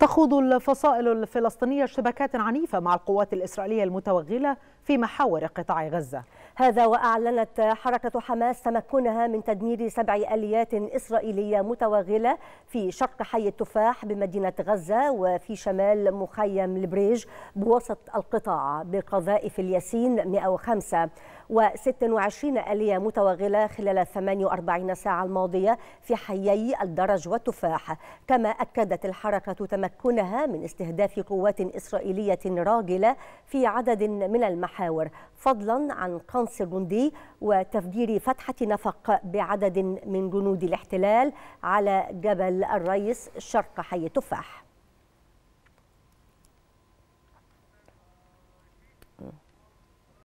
تخوض الفصائل الفلسطينية اشتباكات عنيفة مع القوات الإسرائيلية المتوغلة في محاور قطاع غزة هذا وأعلنت حركة حماس تمكنها من تدمير سبع أليات إسرائيلية متوغلة في شرق حي التفاح بمدينة غزة وفي شمال مخيم البريج بوسط القطاع بقذائف الياسين 105 و26 آلية متوغلة خلال 48 ساعة الماضية في حيي الدرج والتفاح كما أكدت الحركة تمكنها من استهداف قوات إسرائيلية راجلة في عدد من المحاور فضلا عن قنص جندي وتفجير فتحة نفق بعدد من جنود الاحتلال على جبل الريس شرق حي التفاح